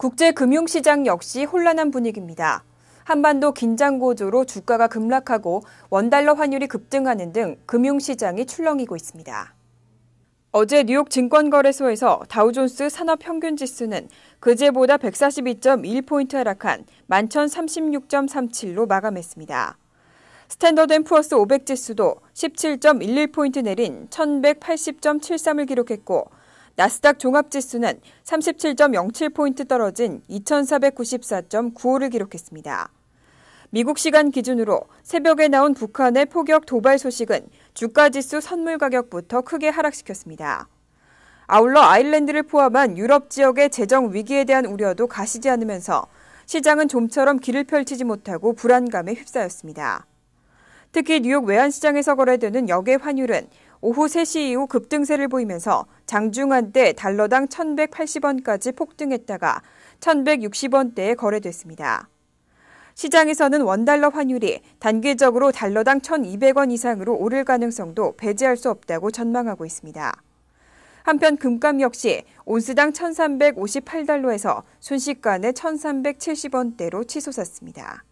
국제 금융시장 역시 혼란한 분위기입니다. 한반도 긴장 고조로 주가가 급락하고 원달러 환율이 급등하는 등 금융시장이 출렁이고 있습니다. 어제 뉴욕 증권거래소에서 다우존스 산업평균지수는 그제보다 142.1포인트 하락한 11,036.37로 마감했습니다. 스탠더드 앤푸어스 500지수도 17.11포인트 내린 1180.73을 기록했고 나스닥 종합지수는 37.07포인트 떨어진 2494.95를 기록했습니다. 미국 시간 기준으로 새벽에 나온 북한의 포격 도발 소식은 주가지수 선물 가격부터 크게 하락시켰습니다. 아울러 아일랜드를 포함한 유럽 지역의 재정 위기에 대한 우려도 가시지 않으면서 시장은 좀처럼 길을 펼치지 못하고 불안감에 휩싸였습니다. 특히 뉴욕 외환시장에서 거래되는 역외 환율은 오후 3시 이후 급등세를 보이면서 장중한때 달러당 1,180원까지 폭등했다가 1,160원대에 거래됐습니다. 시장에서는 원달러 환율이 단계적으로 달러당 1,200원 이상으로 오를 가능성도 배제할 수 없다고 전망하고 있습니다. 한편 금값 역시 온스당 1,358달러에서 순식간에 1,370원대로 치솟았습니다.